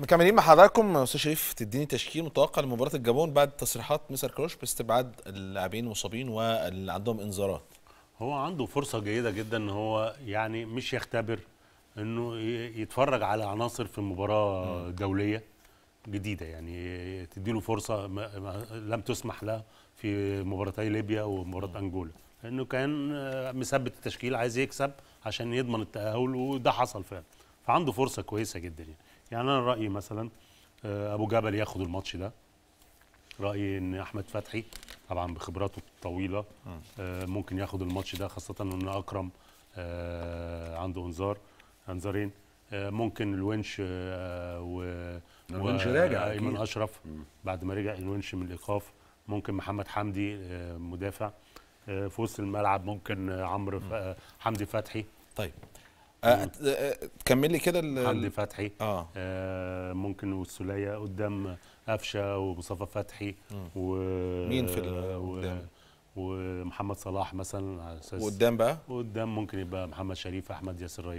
مكملين مع حضراتكم استاذ شريف تديني تشكيل متوقع لمباراه الجابون بعد تصريحات مستر كروش باستبعاد اللاعبين المصابين واللي عندهم انذارات هو عنده فرصه جيده جدا ان هو يعني مش يختبر انه يتفرج على عناصر في مباراه دوليه جديده يعني تديله فرصه لم تسمح له في مباراتي ليبيا ومباراه انجولا لانه كان آه، مثبت التشكيل عايز يكسب عشان يضمن التاهل وده حصل فعلا فعنده فرصه كويسه جدا يعني يعني انا رايي مثلا آه، ابو جبل ياخد الماتش ده رايي ان احمد فتحي طبعا بخبراته الطويله آه، ممكن ياخد الماتش ده خاصه ان اكرم آه، عنده انذار انذارين ممكن الونش و الونش راجع ايمن اشرف بعد ما رجع الونش من الايقاف ممكن محمد حمدي مدافع في وسط الملعب ممكن عمرو حمدي فتحي طيب آه تكمل آه، لي كده حمدي فتحي آه. آه ممكن والسلية قدام قفشه ومصطفى فتحي و مين في آه، قدام ومحمد صلاح مثلا وقدام بقى وقدام ممكن يبقى محمد شريف احمد ياسر